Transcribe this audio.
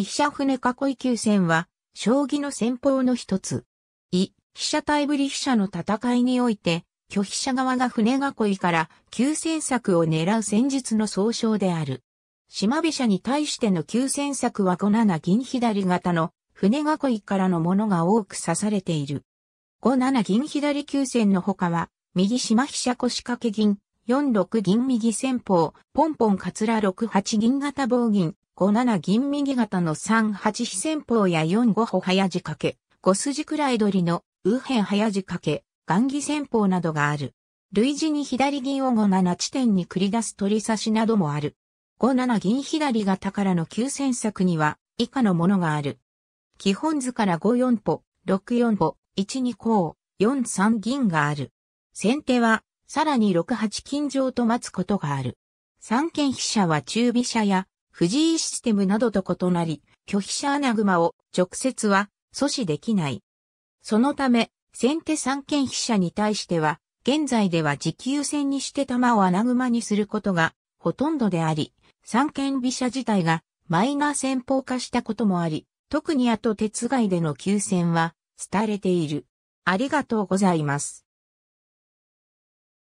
一車船囲い急戦は、将棋の戦法の一つ。一飛車対ぶり飛車の戦いにおいて、拒否者側が船囲いから急戦策を狙う戦術の総称である。島飛車に対しての急戦策は5七銀左型の船囲いからのものが多く指されている。5七銀左急戦の他は、右島飛車腰掛け銀、4六銀右戦法、ポンポンカツラ6八銀型棒銀、5七銀右型の3八飛戦法や4五歩早仕掛け、5筋くらい取りの右辺早仕掛け、雁木戦法などがある。類似に左銀を5七地点に繰り出す取り差しなどもある。5七銀左型からの急戦策には以下のものがある。基本図から5四歩、6四歩、1二項、4三銀がある。先手は、さらに6八金上と待つことがある。三間飛車は中飛車や藤井システムなどと異なり、拒否者穴熊を直接は阻止できない。そのため、先手三間飛車に対しては、現在では持久戦にして玉を穴熊にすることがほとんどであり、三間飛車自体がマイナー戦法化したこともあり、特に後手鉄外での急戦は、廃れている。ありがとうございます。